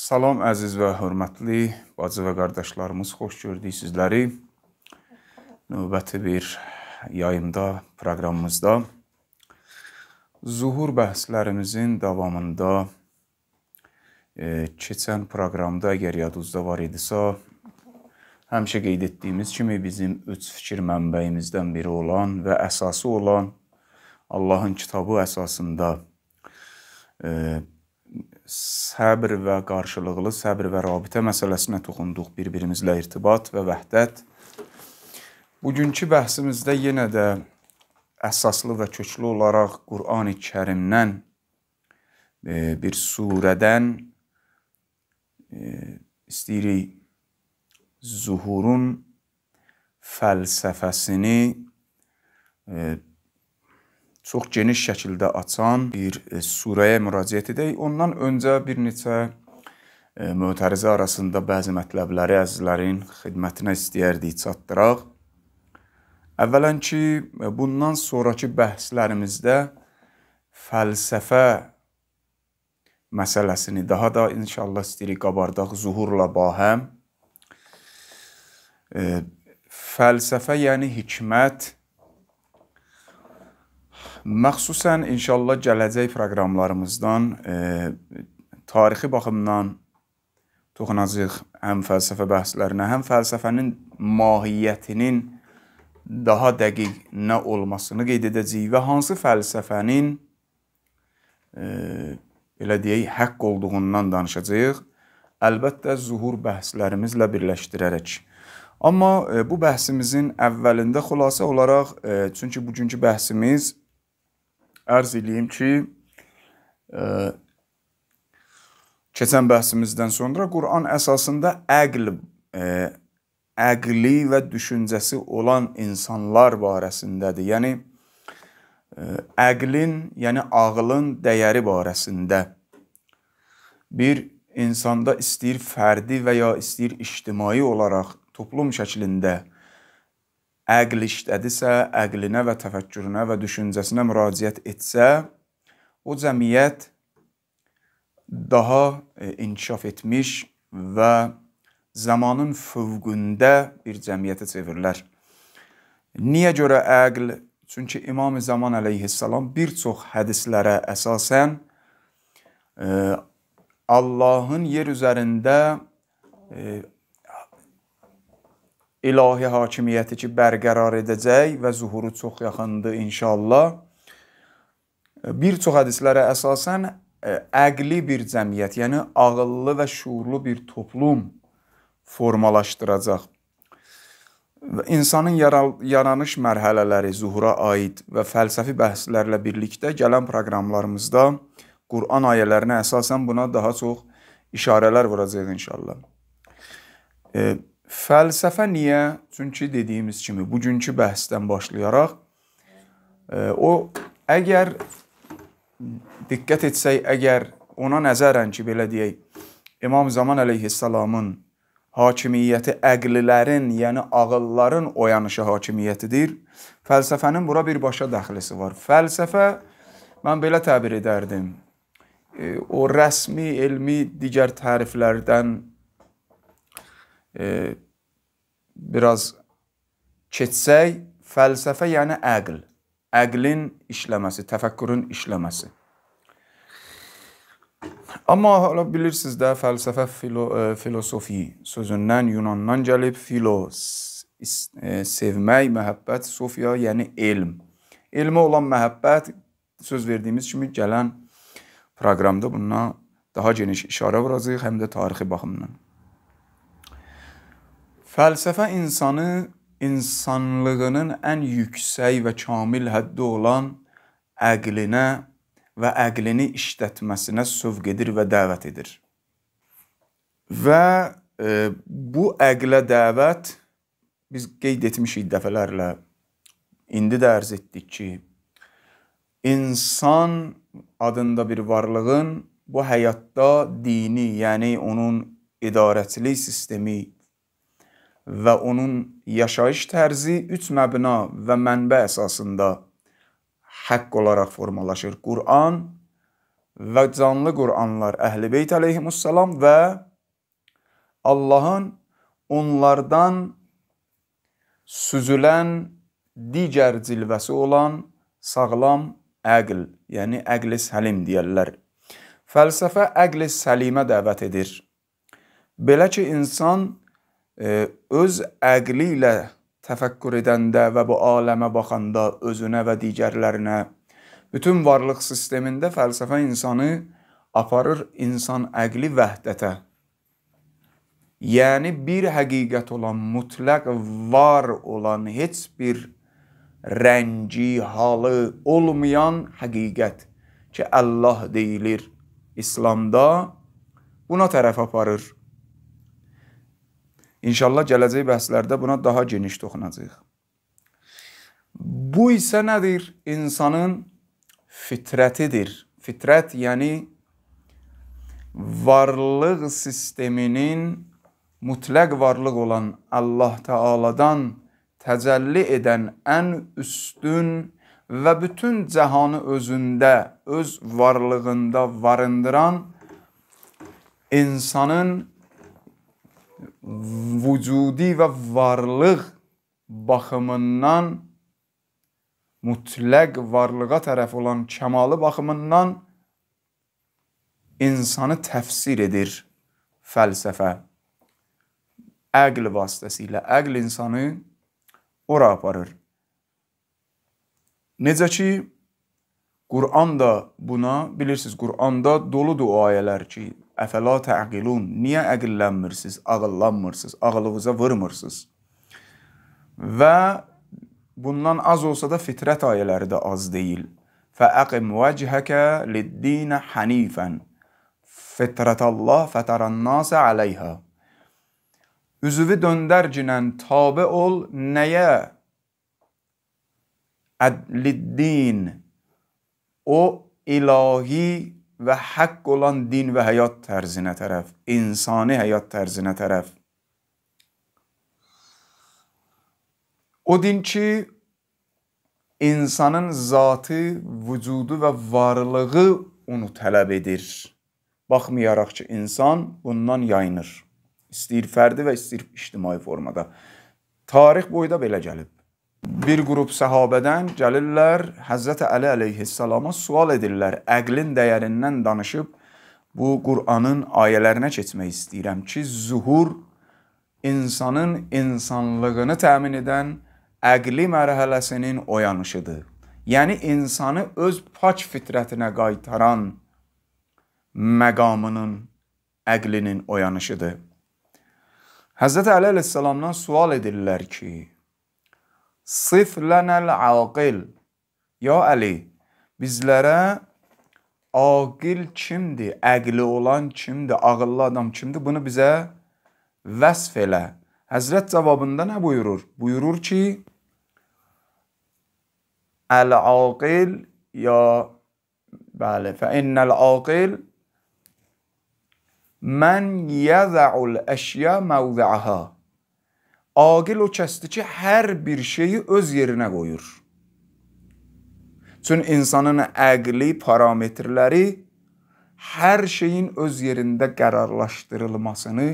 Salam əziz və hörmətli bacı və qardaşlarımız, xoş gördük sizləri. Növbəti bir yayımda, proqramımızda zuhur bəhslərimizin davamında e, keçən proqramda əgər yadınızda var idisə, həmişə qeyd etdiyimiz kimi bizim üç fikir mənbəyimizdən biri olan və əsası olan Allahın kitabı əsasında e, səbr və qarşılıqlı səbr və rabitə məsələsinə toxunduq, bir-birimizlə irtibat və vəhdət. Bugünkü bəhsimizdə yenə də əsaslı və köklü olaraq Qurani-Kərimdən e, bir surədən e, istəyirik zuhurun fəlsəfəsini e, çox geniş şəkildə açan bir e, surəyə müraciət edək. Ondan öncə bir neçə e, mötərizə arasında bəzi mətləbləri əzizlərin xidmətinə istəyərdik çatdıraq. Əvvələn ki, e, bundan sonrakı bəhslərimizdə fəlsəfə məsələsini daha da inşallah istəyirik qabardaq zuhurla bahəm. Fəlsəfə yəni hikmət Məxsusən inşallah gələcək proqramlarımızdan e, tarixi baxımdan toxunacağıq həm fəlsəfə bəhslərinə, həm fəlsəfənin mahiyyətinin daha dəqiq nə olmasını qeyd edəcəyik və hansı fəlsəfənin e, belə deyək, haqq olduğundan danışacağıq. Əlbəttə zuhur bəhslərimizlə birləşdirərək. Amma e, bu bəhsimizin əvvəlində xülasə olaraq, e, çünki bugünkü bəhsimiz ərz eləyim ki, ə, e, keçən bəhsimizdən sonra Quran əsasında əql ə, e, əqli və düşüncəsi olan insanlar barəsindədir. Yəni e, əqlin, yəni ağlın dəyəri barəsində bir insanda istəyir fərdi və ya istəyir ictimai olaraq toplum şəklində Əql işlədisə, əqlinə və təfəkkürünə və düşüncəsinə müraciət etsə, o cəmiyyət daha e, inkişaf etmiş və zamanın fövqündə bir cəmiyyətə çevrilər. Niyə görə əql? Çünki İmam Zaman əleyhissalam bir çox hədislərə əsasən e, Allahın yer üzərində e, ilahi hakimiyyəti ki, bərqərar edəcək və zuhuru çox yaxındır inşallah. Bir çox hədislərə əsasən e, əqli bir cəmiyyət, yəni ağıllı və şuurlu bir toplum formalaşdıracaq. Və insanın yaranış mərhələləri zuhura aid və fəlsəfi bəhslərlə birlikdə gələn proqramlarımızda Quran ayələrinə əsasən buna daha çox işarələr vuracağıq inşallah. E, Fəlsəfə niyə? Çünki dediyimiz kimi bugünkü bəhsdən başlayaraq e, o əgər diqqət etsək, əgər ona nəzərən ki, belə deyək, İmam Zaman əleyhissalamın hakimiyyəti əqlilərin, yəni ağılların oyanışı hakimiyyətidir. Fəlsəfənin bura birbaşa daxilisi var. Fəlsəfə mən belə təbir edərdim. E, o rəsmi, elmi digər təriflərdən e, biraz keçsək, fəlsəfə yəni əql. Əqlin işləməsi, təfəkkürün işləməsi. Amma hələ bilirsiniz də fəlsəfə filo, e, filosofi sözündən Yunandan gəlib filos e, sevmək, məhəbbət, sofiya yəni elm. Elmə olan məhəbbət söz verdiyimiz kimi gələn proqramda buna daha geniş işarə vuracağıq həm də tarixi baxımdan. Fəlsəfə insanı insanlığının ən yüksək və kamil həddi olan əqlinə və əqlini işlətməsinə sövq edir və dəvət edir. Və e, bu əqlə dəvət biz qeyd etmişik dəfələrlə. İndi də ərz etdik ki, insan adında bir varlığın bu həyatda dini, yəni onun idarəçilik sistemi və onun yaşayış tərzi üç məbna və mənbə əsasında haqq olaraq formalaşır. Quran və canlı Quranlar Əhlibeyt əleyhimussalam və Allahın onlardan süzülən digər cilvəsi olan sağlam əql, yəni əqli səlim deyirlər. Fəlsəfə əqli səlimə dəvət edir. Belə ki, insan öz əqli ilə təfəkkür edəndə və bu aləmə baxanda özünə və digərlərinə bütün varlıq sistemində fəlsəfə insanı aparır insan əqli vəhdətə. Yəni bir həqiqət olan, mütləq var olan heç bir rəngi, halı olmayan həqiqət ki, Allah deyilir İslamda buna tərəf aparır. İnşallah gələcək bəhslərdə buna daha geniş toxunacağıq. Bu isə nədir? İnsanın fitrətidir. Fitrət yəni varlıq sisteminin mütləq varlıq olan Allah Taala'dan təcəlli edən ən üstün və bütün cəhanı özündə, öz varlığında varındıran insanın vücudi və varlıq baxımından mütləq varlığa tərəf olan kəmalı baxımından insanı təfsir edir fəlsəfə. Əql vasitəsilə əql insanı ora aparır. Necə ki Quran da buna bilirsiniz Quranda doludur o ayələr ki Əfəla təqilun. Niyə əqillənmirsiz, ağıllanmırsız, ağlınıza vurmursuz? Və bundan az olsa da fitrət ayələri də az deyil. Fəəqim vəcəhəkə liddinə hənifən. Fitrətallah fətərənnəsə aleyhə. Üzvü döndərcinən tabi ol nəyə? Ədliddin. O ilahi və haqq olan din və həyat tərzinə tərəf, insani həyat tərzinə tərəf. O din ki, insanın zatı, vücudu və varlığı onu tələb edir. Baxmayaraq ki, insan bundan yayınır. İstəyir fərdi və istəyir ictimai formada. Tarix boyda belə gəlib. Bir qrup səhabədən gəlirlər Həzrət Əli əleyhissalama sual edirlər. Əqlin dəyərindən danışıb bu Qur'anın ayələrinə keçmək istəyirəm ki, zuhur insanın insanlığını təmin edən əqli mərhələsinin oyanışıdır. Yəni insanı öz pak fitrətinə qaytaran məqamının, əqlinin oyanışıdır. Həzrət Əli əleyhissalamdan sual edirlər ki: Sif lənəl aqil. Ya Əli, bizlərə aqil kimdir, əqli olan kimdir, ağıllı adam kimdir, bunu bizə vəsf elə. Həzrət cavabında nə buyurur? Buyurur ki, Əl-aqil ya bəli, fə innəl-aqil mən yəzəul əşya məvzəəha. Aqil o kəsdir ki, hər bir şeyi öz yerinə qoyur. Çün insanın əqli parametrləri hər şeyin öz yerində qərarlaşdırılmasını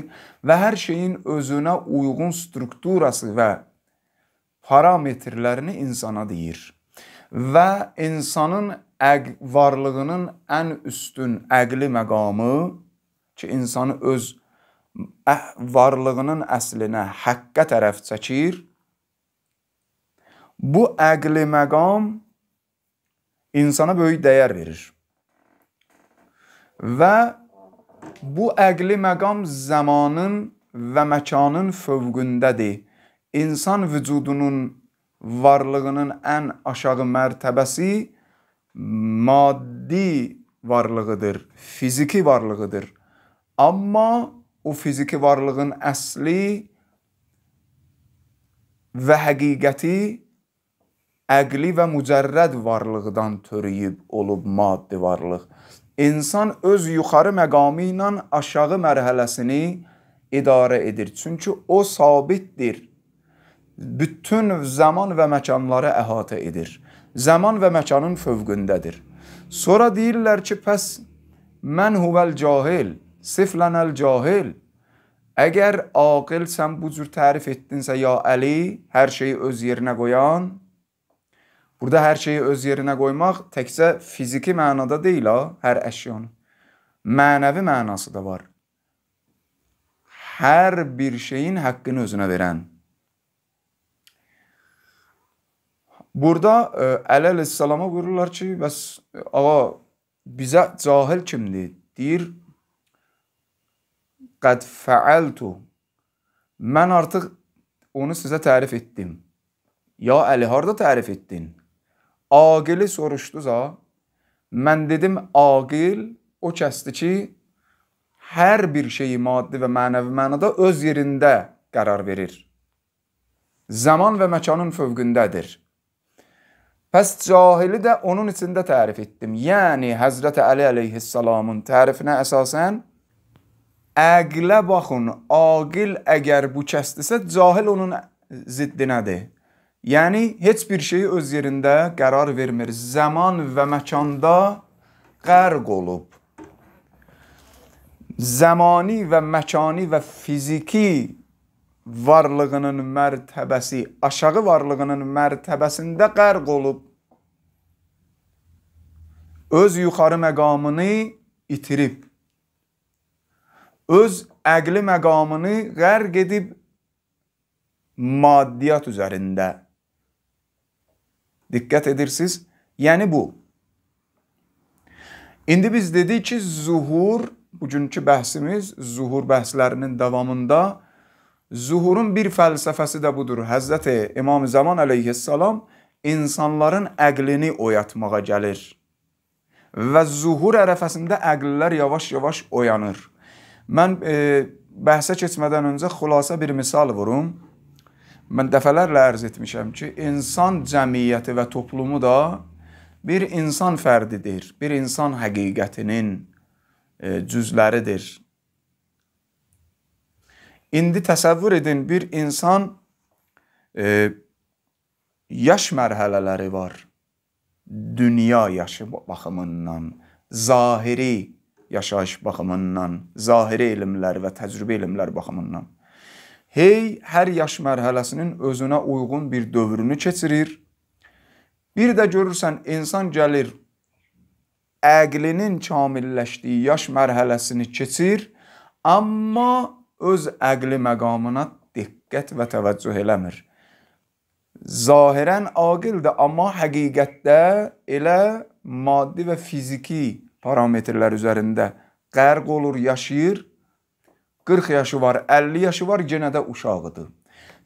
və hər şeyin özünə uyğun strukturası və parametrlərini insana deyir. Və insanın əq varlığının ən üstün əqli məqamı ki, insanı öz varlığının əslinə, həqqə tərəf çəkir. Bu əqli məqam insana böyük dəyər verir. Və bu əqli məqam zamanın və məkanın fövqündədir. İnsan vücudunun varlığının ən aşağı mərtəbəsi maddi varlığıdır, fiziki varlığıdır. Amma o fiziki varlığın əsli və həqiqəti əqli və mücərrəd varlıqdan törəyib olub maddi varlıq. İnsan öz yuxarı məqamı ilə aşağı mərhələsini idarə edir. Çünki o sabitdir. Bütün zaman və məkanları əhatə edir. Zaman və məkanın fövqündədir. Sonra deyirlər ki, pəs mən huvəl cahil Siflənəl cahil. Əgər aqil sən bu cür tərif etdinsə ya Əli, hər şeyi öz yerinə qoyan, burada hər şeyi öz yerinə qoymaq təkcə fiziki mənada deyil ha, hər əşyanın. Mənəvi mənası da var. Hər bir şeyin haqqını özünə verən. Burada e, Əli əleyhissalama buyururlar ki, bəs e, ağa bizə cahil kimdir? Deyir, Qəd fəəltu. Mən artıq onu sizə tərif etdim. Ya Əli, harda tərif etdin? Aqili soruşduza, mən dedim aqil o kəsdir ki, hər bir şeyi maddi və mənəvi mənada öz yerində qərar verir. Zaman və məkanın fövqündədir. Pəs cahili də onun içində tərif etdim. Yəni Həzrət Əli əleyhissalamın tərifinə əsasən Əqlə baxın, aqil əgər bu kəsdirsə, cahil onun ziddinədir. Yəni heç bir şeyi öz yerində qərar vermir. Zaman və məkanda qərq olub. Zamani və məkani və fiziki varlığının mərtəbəsi aşağı varlığının mərtəbəsində qərq olub. Öz yuxarı məqamını itirib öz əqli məqamını qərq edib maddiyat üzərində. Diqqət edirsiniz? Yəni bu. İndi biz dedik ki, zuhur, bugünkü bəhsimiz zuhur bəhslərinin davamında zuhurun bir fəlsəfəsi də budur. Həzrəti İmam Zaman əleyhissalam insanların əqlini oyatmağa gəlir. Və zuhur ərəfəsində əqllər yavaş-yavaş oyanır. Mən e, bəhsə keçmədən öncə xülasə bir misal vurum. Mən dəfələrlə ərz etmişəm ki, insan cəmiyyəti və toplumu da bir insan fərdidir, bir insan həqiqətinin e, cüzləridir. İndi təsəvvür edin, bir insan e, yaş mərhələləri var. Dünya yaşı baxımından, zahiri yaşayış baxımından, zahiri elmlər və təcrübə elmlər baxımından. Hey hər yaş mərhələsinin özünə uyğun bir dövrünü keçirir. Bir də görürsən insan gəlir əqlinin kamilləşdiyi yaş mərhələsini keçir, amma öz əqli məqamına diqqət və təvəccüh eləmir. Zahirən aqildir, amma həqiqətdə elə maddi və fiziki parametrlər üzərində qərq olur, yaşayır. 40 yaşı var, 50 yaşı var, yenə də uşağıdır.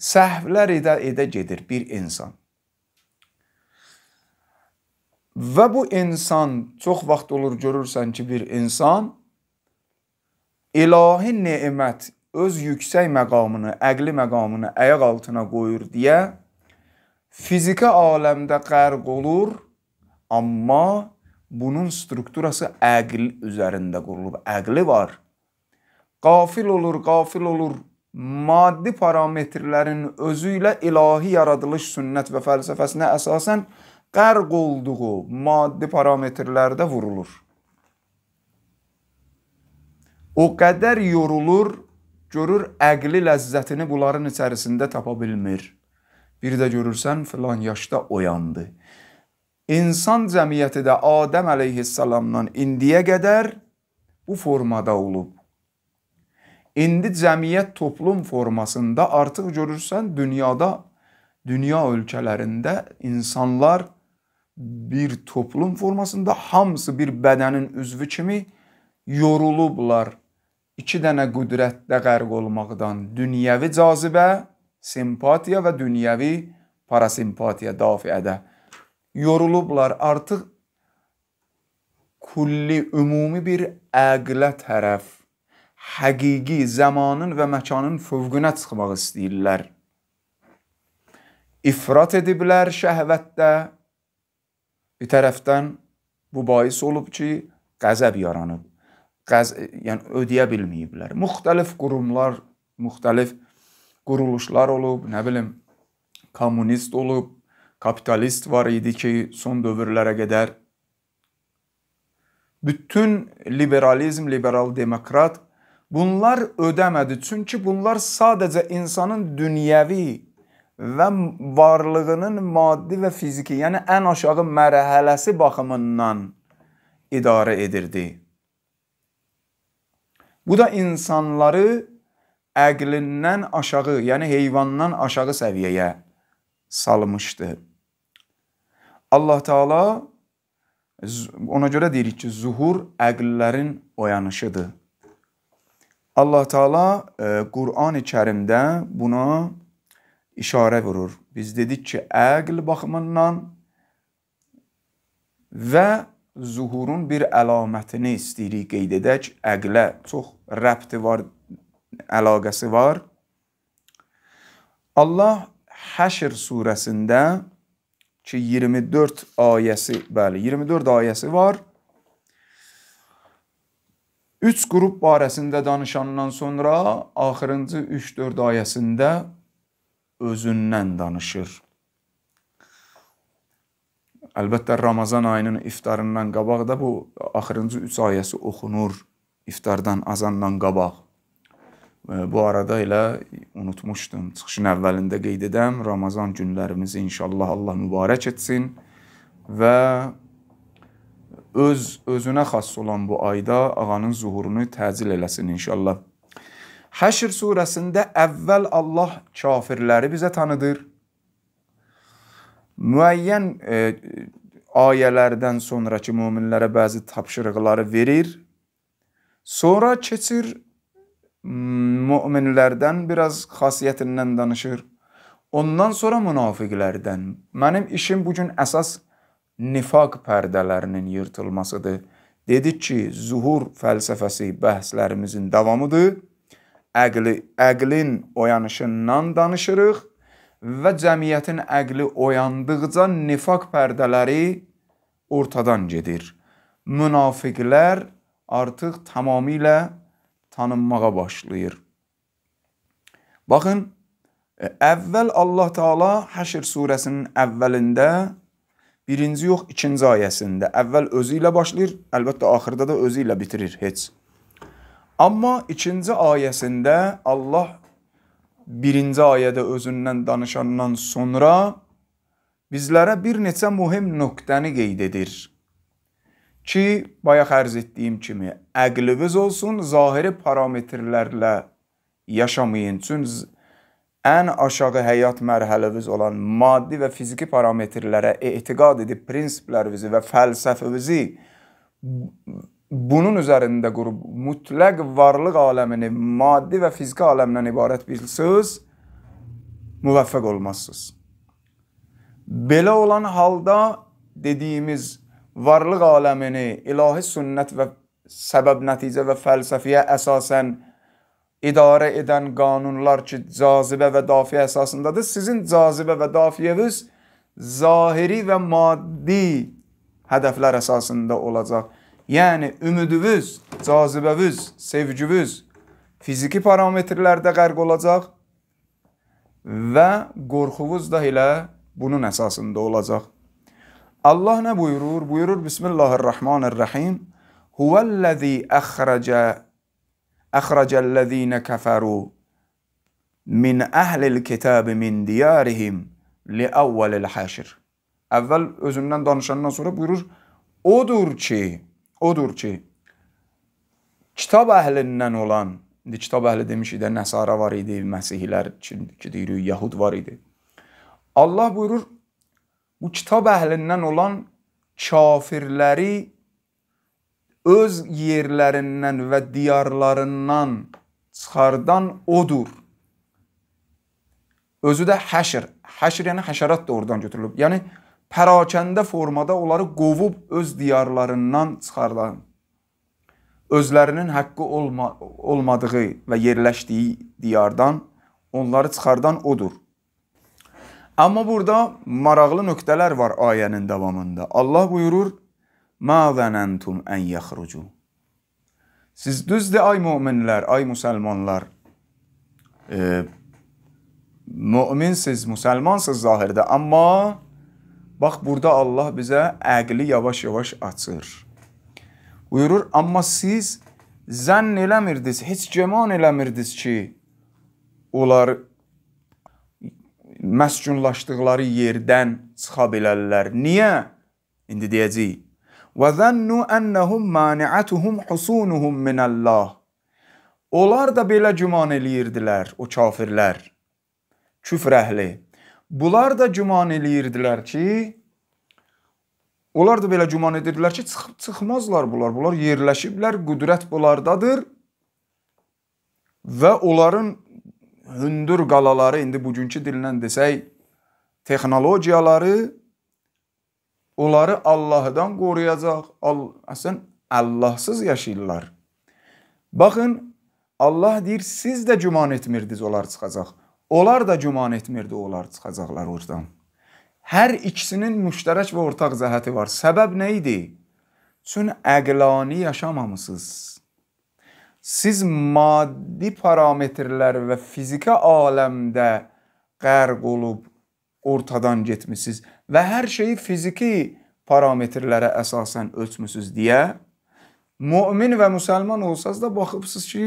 Səhvlər edə edə gedir bir insan. Və bu insan çox vaxt olur görürsən ki, bir insan ilahi nemət öz yüksək məqamını, əqli məqamını ayaq altına qoyur deyə fiziki aləmdə qərq olur, amma Bunun strukturası əql üzərində qurulub. Əqli var. Qafil olur, qafil olur. Maddi parametrlərin özü ilə ilahi yaradılış sünnət və fəlsəfəsinə əsasən qərq olduğu maddi parametrlərdə vurulur. O qədər yorulur, görür əqli ləzzətini bunların içərisində tapa bilmir. Bir də görürsən filan yaşda oyandı insan cəmiyyəti də Adəm əleyhissalamdan indiyə qədər bu formada olub. İndi cəmiyyət toplum formasında artıq görürsən dünyada, dünya ölkələrində insanlar bir toplum formasında hamısı bir bədənin üzvü kimi yorulublar. İki dənə qüdrətdə qərq olmaqdan dünyəvi cazibə, simpatiya və dünyəvi parasimpatiya dafiədə yorulublar, artıq kulli, ümumi bir əqlə tərəf, həqiqi zamanın və məkanın fövqünə çıxmaq istəyirlər. İfrat ediblər şəhvətdə. Bir tərəfdən bu bais olub ki, qəzəb yaranıb. Qəz yəni ödəyə bilməyiblər. Müxtəlif qurumlar, müxtəlif quruluşlar olub, nə bilim, kommunist olub, kapitalist var idi ki, son dövrlərə qədər bütün liberalizm, liberal demokrat bunlar ödəmədi. Çünki bunlar sadəcə insanın dünyəvi və varlığının maddi və fiziki, yəni ən aşağı mərhələsi baxımından idarə edirdi. Bu da insanları əqlindən aşağı, yəni heyvandan aşağı səviyyəyə salmışdı. Allah Taala ona görə deyirik ki, zuhur əqllərin oyanışıdır. Allah Taala e, Qurani Kərimdə buna işarə vurur. Biz dedik ki, əql baxımından və zuhurun bir əlamətini istəyirik qeyd edək. Əqlə çox rəbti var, əlaqəsi var. Allah Həşr surəsində ki 24 ayəsi, bəli, 24 ayəsi var. 3 qrup barəsində danışandan sonra axırıncı 3-4 ayəsində özündən danışır. Əlbəttə Ramazan ayının iftarından qabaq da bu axırıncı 3 ayəsi oxunur iftardan azandan qabaq. Bu arada elə unutmuşdum. Çıxışın əvvəlində qeyd edəm, Ramazan günlərimizi inşallah Allah mübarək etsin və öz özünə xas olan bu ayda ağanın zuhurunu təcil eləsin inşallah. Həşr surəsində əvvəl Allah kafirləri bizə tanıdır. Müəyyən e, ayələrdən sonrakı möminlərə bəzi tapşırıqları verir. Sonra keçir möminlərdən mm, biraz xasiyyətindən danışır. Ondan sonra münafiqlərdən. Mənim işim bu gün əsas nifaq pərdələrinin yırtılmasıdır. Dedik ki, zuhur fəlsəfəsi bəhslərimizin davamıdır. Əqli, əqlin oyanışından danışırıq və cəmiyyətin əqli oyandıqca nifaq pərdələri ortadan gedir. Münafiqlər artıq tamamilə tanınmağa başlayır. Baxın, e, əvvəl Allah Taala Həşr surəsinin əvvəlində birinci yox, ikinci ayəsində əvvəl özü ilə başlayır, əlbəttə axırda da özü ilə bitirir heç. Amma ikinci ayəsində Allah birinci ayədə özündən danışandan sonra bizlərə bir neçə mühüm nöqtəni qeyd edir ki, bayaq ərz etdiyim kimi, əqliniz olsun, zahiri parametrlərlə yaşamayın. Çünki ən aşağı həyat mərhələviz olan maddi və fiziki parametrlərə etiqad edib prinsiplərinizi və fəlsəfənizi bunun üzərində qurub mütləq varlıq aləmini maddi və fiziki aləmdən ibarət bilsəz, müvəffəq olmazsınız. Belə olan halda dediyimiz varlıq aləmini ilahi sünnət və səbəb nəticə və fəlsəfiyə əsasən idarə edən qanunlar ki, cazibə və dafiyə əsasındadır. Sizin cazibə və dafiyəniz zahiri və maddi hədəflər əsasında olacaq. Yəni ümidiniz, cazibəniz, sevginiz fiziki parametrlərdə qərq olacaq və qorxunuz da elə bunun əsasında olacaq. Allah ne buyurur? Buyurur Bismillahirrahmanirrahim. Huvellezî ehrace ehracellezîne keferû min əhlil kitəbi min diyarihim li əvvəlil həşir. Əvvəl özündən danışandan sonra buyurur, odur ki, odur ki, kitab əhlindən olan, indi kitab əhli demişik də, nəsara var idi, məsihlər ki, deyirik, yahud var idi. Allah buyurur, bu kitab əhlindən olan kafirləri öz yerlərindən və diyarlarından çıxardan odur. Özü də həşr. Həşr yəni həşərat da oradan götürülüb. Yəni pərakəndə formada onları qovub öz diyarlarından çıxardan özlərinin haqqı olma, olmadığı və yerləşdiyi diyardan onları çıxardan odur. Amma burada maraqlı nöqtələr var ayənin davamında. Allah buyurur: "Ma zanantum an yakhrucu." Siz düzdür ay möminlər, ay müsəlmanlar. E, möminsiz, müsəlmansız zahirdə, amma bax burada Allah bizə əqli yavaş-yavaş açır. Buyurur: "Amma siz zənn eləmirdiniz, heç güman eləmirdiniz ki, onlar məskunlaşdıqları yerdən çıxa bilərlər. Niyə? İndi deyəcəyik. Və zannu annahum mani'atuhum husunuhum minallah. Onlar da belə güman eləyirdilər o kafirlər. Küfr əhli. Bunlar da güman eləyirdilər ki, onlar da belə güman edirdilər ki, çıx çıxmazlar bunlar. Bunlar yerləşiblər, qüdrət bunlardadır və onların hündür qalaları, indi bugünkü dillə desək, texnologiyaları onları Allahdan qoruyacaq. Əslən Allahsız yaşayırlar. Baxın, Allah deyir, siz də güman etmirdiniz onlar çıxacaq. Onlar da güman etmirdi onlar çıxacaqlar oradan. Hər ikisinin müştərək və ortaq cəhəti var. Səbəb nə idi? Çün əqlani yaşamamısınız siz maddi parametrlər və fiziki aləmdə qərq olub ortadan getmisiniz və hər şeyi fiziki parametrlərə əsasən ölçmüsüz deyə mömin və müsəlman olsanız da baxıbsınız ki,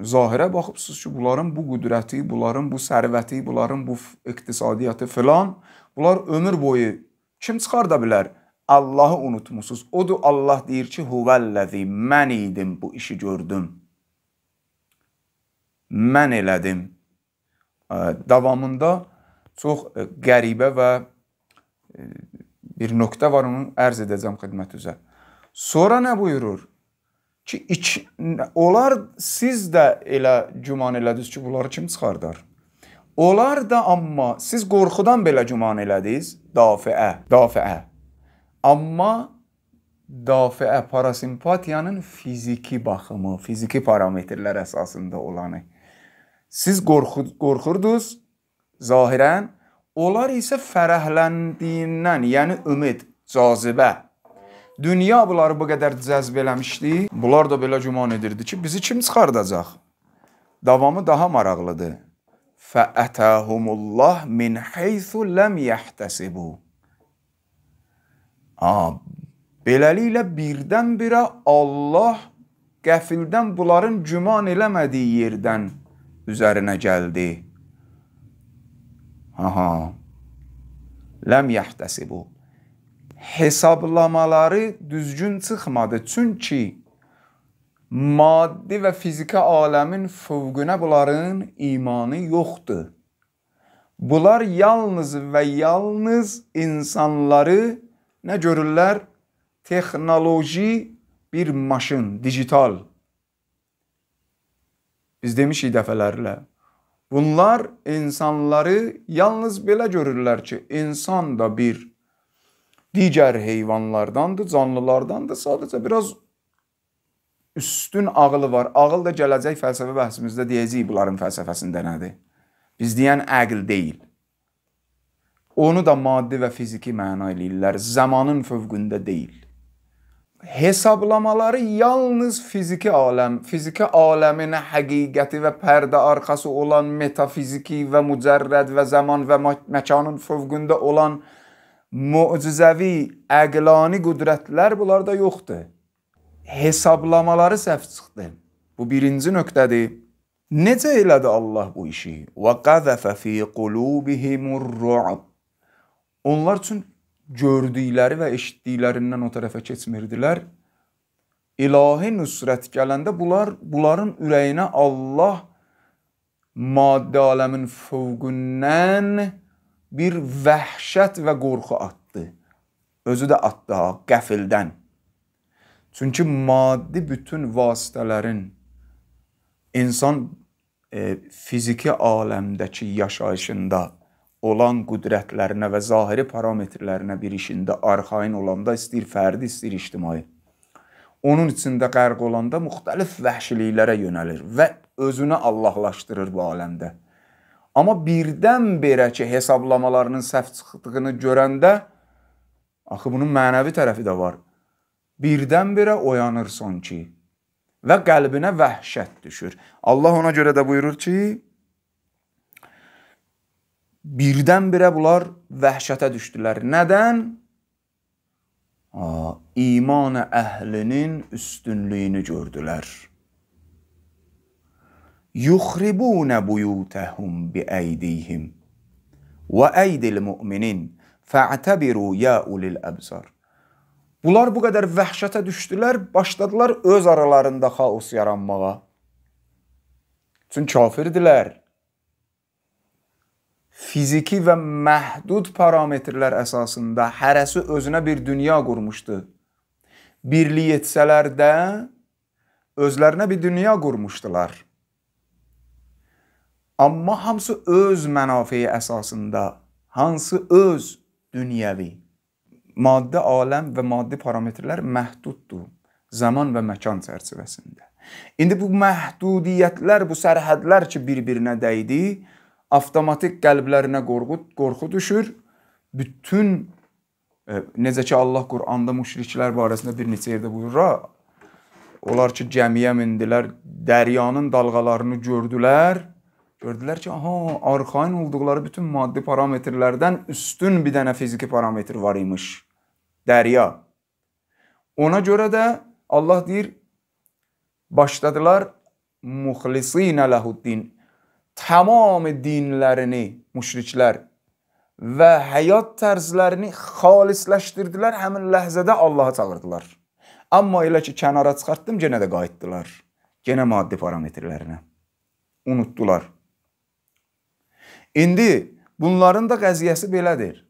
zahirə baxıbsınız ki, bunların bu qüdrəti, bunların bu sərvəti, bunların bu iqtisadiyyatı filan, bunlar ömür boyu kim çıxarda bilər? Allahı unutmusunuz. Odur Allah deyir ki, huvəlləzi, mən idim bu işi gördüm. Mən elədim. Davamında çox qəribə və bir nöqtə var, onu ərz edəcəm xidmət üzə. Sonra nə buyurur? Ki, iki, onlar siz də elə güman elədiniz ki, bunları kim çıxardar? Onlar da amma siz qorxudan belə güman elədiniz, dafiə, dafiə. Amma dafiə parasimpatiyanın fiziki baxımı, fiziki parametrlər əsasında olanı. Siz qorxu qorxurdunuz zahirən, onlar isə fərəhləndiyindən, yəni ümid, cazibə. Dünya bunları bu qədər cəzb eləmişdi. Bunlar da belə güman edirdi ki, bizi kim çıxardacaq? Davamı daha maraqlıdır. Fəətəhumullah min haythu lam yahtasibu Ha, beləliklə birdən-birə Allah qəfildən bunların güman eləmədiyi yerdən üzərinə gəldi. Ha ha. Ləm yahtəsibu. Hesablamaları düzgün çıxmadı. Çünki maddi və fiziki aləmin fövqünə bunların imanı yoxdur. Bunlar yalnız və yalnız insanları nə görürlər? Texnoloji bir maşın, digital. Biz demişik dəfələrlə. Bunlar insanları yalnız belə görürlər ki, insan da bir digər heyvanlardandır, canlılardandır, sadəcə biraz üstün ağlı var. Ağıl da gələcək fəlsəfə bəhsimizdə deyəcəyik bunların fəlsəfəsində nədir. Biz deyən əql deyil. Onu da maddi və fiziki məna eləyirlər. Zamanın fövqündə deyil. Hesablamaları yalnız fiziki aləm, fiziki aləmin həqiqəti və pərdə arxası olan metafiziki və mücərrəd və zaman və məkanın fövqündə olan möcüzəvi, əqlani qüdrətlər bunlarda yoxdur. Hesablamaları səhv çıxdı. Bu birinci nöqtədir. Necə elədi Allah bu işi? Və qazafa fi qulubihimur ru'b Onlar üçün gördükləri və eşitdiklərindən o tərəfə keçmirdilər. İlahi nüsrət gələndə bunlar bunların ürəyinə Allah maddə aləmin fövqündən bir vəhşət və qorxu atdı. Özü də atdı ha, qəfildən. Çünki maddi bütün vasitələrin insan e, fiziki aləmdəki yaşayışında olan qüdrətlərinə və zahiri parametrlərinə bir işində arxain olanda istəyir fərdi, istəyir ictimai. Onun içində qərq olanda müxtəlif vəhşiliklərə yönəlir və özünü Allahlaşdırır bu aləmdə. Amma birdən belə ki, hesablamalarının səhv çıxdığını görəndə axı bunun mənəvi tərəfi də var. Birdən belə oyanır son ki və qəlbinə vəhşət düşür. Allah ona görə də buyurur ki: birdən-birə bunlar vəhşətə düşdülər. Nədən? İman əhlinin üstünlüyünü gördülər. Yuxribunə buyutəhum bi əydihim və əydil müminin fə'təbiru ya ulil əbzar. Bunlar bu qədər vəhşətə düşdülər, başladılar öz aralarında xaos yaranmağa. Çünki kafirdilər fiziki və məhdud parametrlər əsasında hərəsi özünə bir dünya qurmuşdu. Birlik etsələr də özlərinə bir dünya qurmuşdular. Amma hamısı öz mənafeyi əsasında, hansı öz dünyəvi maddi aləm və maddi parametrlər məhduddur zaman və məkan çərçivəsində. İndi bu məhdudiyyətlər, bu sərhədlər ki, bir-birinə dəydi, avtomatik qəlblərinə qorxu, qorxu düşür. Bütün e, necə ki Allah Quranda müşriklər barəsində bir neçə yerdə buyurur, onlar ki gəmiyə mindilər, dəryanın dalğalarını gördülər. Gördülər ki, aha, arxain olduqları bütün maddi parametrlərdən üstün bir dənə fiziki parametr var imiş. Dərya. Ona görə də Allah deyir, başladılar muxlisinə lehuddin tamam dinlərini müşriklər və həyat tərzlərini xalisləşdirdilər, həmin ləhzədə Allaha çağırdılar. Amma elə ki kənara çıxartdım, yenə də qayıtdılar. Yenə maddi parametrlərinə. Unutdular. İndi bunların da qəziyyəsi belədir.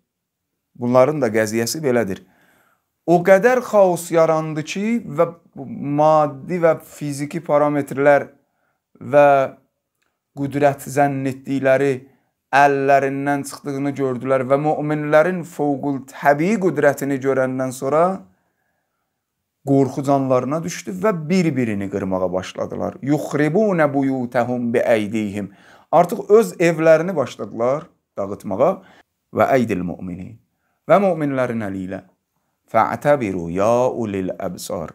Bunların da qəziyyəsi belədir. O qədər xaos yarandı ki və maddi və fiziki parametrlər və qüdrət zənn etdikləri əllərindən çıxdığını gördülər və möminlərin fəvqül təbii qüdrətini görəndən sonra qorxu canlarına düşdü və bir-birini qırmağa başladılar. Yuxribunə buyutəhum bi əydihim. Artıq öz evlərini başladılar dağıtmağa və əydil möminin və möminlərin əli ilə. Fa'tabiru ya ulil əbsar.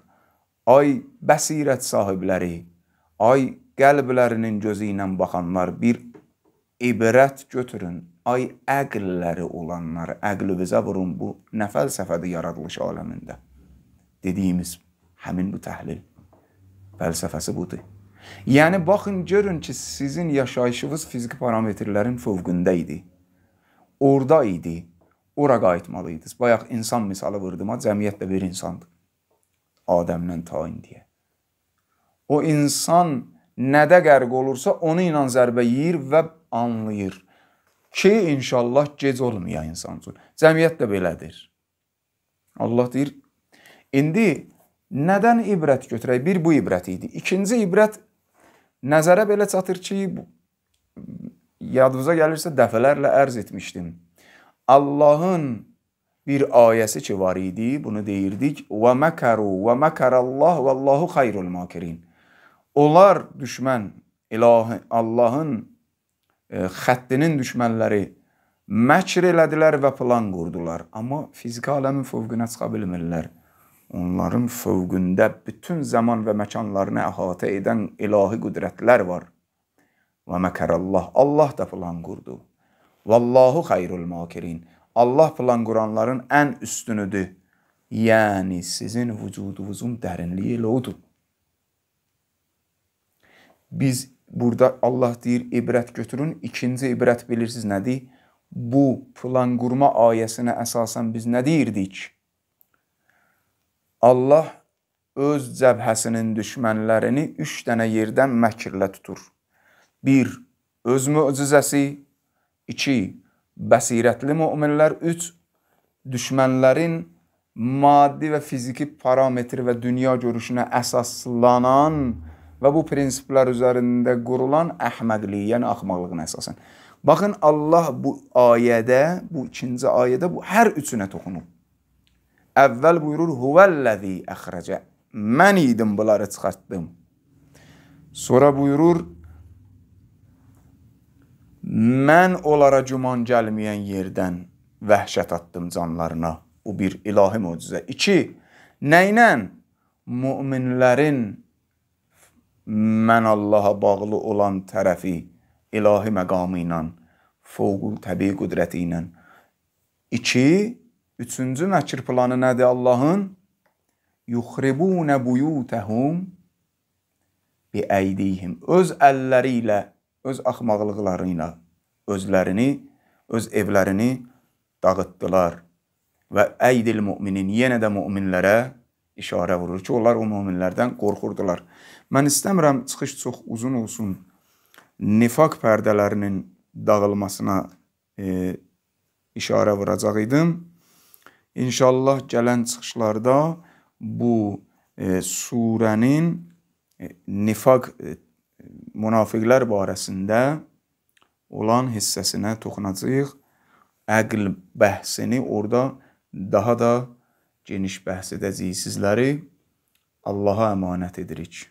Ay bəsirət sahibləri, ay qəlblərinin gözü ilə baxanlar bir ibrət götürün. Ay əqlləri olanlar, əqlünüzə vurun bu nə fəlsəfədir yaradılış aləmində. Dediyimiz həmin bu təhlil fəlsəfəsi budur. Yəni baxın görün ki, sizin yaşayışınız fiziki parametrlərin fövqündə idi. Orda idi. Ora qayıtmalı idiniz. Bayaq insan misalı vurdum, cəmiyyət də bir insandır. Adəmdən ta indiyə. O insan nədə qərq olursa, onu ilə zərbə yeyir və anlayır ki, inşallah gec olmaya insan üçün. Cəmiyyət də belədir. Allah deyir, indi nədən ibrət götürək? Bir bu ibrət idi. İkinci ibrət nəzərə belə çatır ki, yadınıza gəlirsə dəfələrlə ərz etmişdim. Allahın bir ayəsi ki var idi, bunu deyirdik. Və makaru və makarallah vallahu xayrul makirin. Onlar düşmən, ilahi, Allahın e, xəttinin düşmənləri məkr elədilər və plan qurdular. Amma fiziki aləmin fövqünə çıxa bilmirlər. Onların fövqündə bütün zaman və məkanlarını əhatə edən ilahi qüdrətlər var. Və məkərəllah, Allah da plan qurdu. Vallahu xayrul makirin. Allah plan quranların ən üstünüdür. Yəni sizin vücudunuzun dərinliyi elə odur. Biz burada Allah deyir, ibrət götürün. İkinci ibrət bilirsiniz nədir? Bu plan qurma ayəsinə əsasən biz nə deyirdik? Allah öz cəbhəsinin düşmənlərini üç dənə yerdən məkirlə tutur. Bir, öz möcüzəsi. İki, bəsirətli müminlər. Üç, düşmənlərin maddi və fiziki parametri və dünya görüşünə əsaslanan müminlər və bu prinsiplər üzərində qurulan əhməqliyi, yəni axmaqlığına əsasən. Baxın Allah bu ayədə, bu ikinci ayədə bu hər üçünə toxunub. Əvvəl buyurur: "Huvəllazi əxrəcə." Mən idim bunları çıxartdım. Sonra buyurur: Mən onlara güman gəlməyən yerdən vəhşət atdım canlarına. Bu bir ilahi möcüzə. 2. Nə ilə? Möminlərin mən Allaha bağlı olan tərəfi ilahi məqamı ilə, fövqül təbii qüdrəti ilə. 2. Üçüncü məkr planı nədir Allahın? Yuxribunə buyutəhum bi əydihim. Öz əlləri ilə, öz axmaqlıqları ilə özlərini, öz evlərini dağıtdılar. Və əydil müminin yenə də müminlərə işarə vurur ki, onlar o möminlərdən qorxurdular. Mən istəmirəm çıxış çox uzun olsun. Nifaq pərdələrinin dağılmasına e, işarə vuracaq idim. İnşallah gələn çıxışlarda bu e, surənin e, nifaq e, münafiqlər barəsində olan hissəsinə toxunacağıq. Əql bəhsini orada daha da geniş bəhs edəcəyik sizləri. Allaha əmanət edirik.